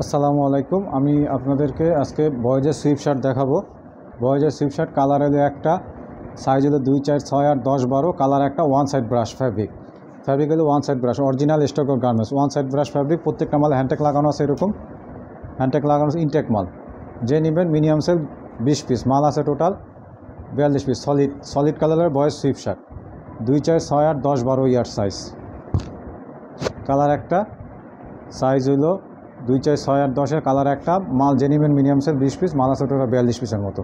আসসালামু আলাইকুম আমি আপনাদেরকে আজকে বয়েজের সুইপ শার্ট দেখাবো বয়েজের সুইপ শার্ট কালার হলো একটা সাইজ হলো দুই চার ছয় আট দশ বারো কালার একটা one side brush fabric fabric হলো one side brush original of garments one side brush fabric প্রত্যেকটা মাল হ্যান্ডটেক লাগানো আছে এরকম হ্যান্ডটেক লাগানো আছে ইনটেক মাল যে নেবেন মিনিমাম সেল বিশ পিস মাল আছে টোটাল বিয়াল্লিশ পিস সলিড সলিড কালারের বয়েজ সুইপ শার্ট দুই চার ছয় আট দশ বারো ইয়ার সাইজ কালার একটা সাইজ হইলো দুই চার ছয় আট দশের কালার একটা মাল জেনিমেন মিনিয়ামসের বিশ পিস মালা ছোটোরা বিয়াল্লিশ পিসের মতো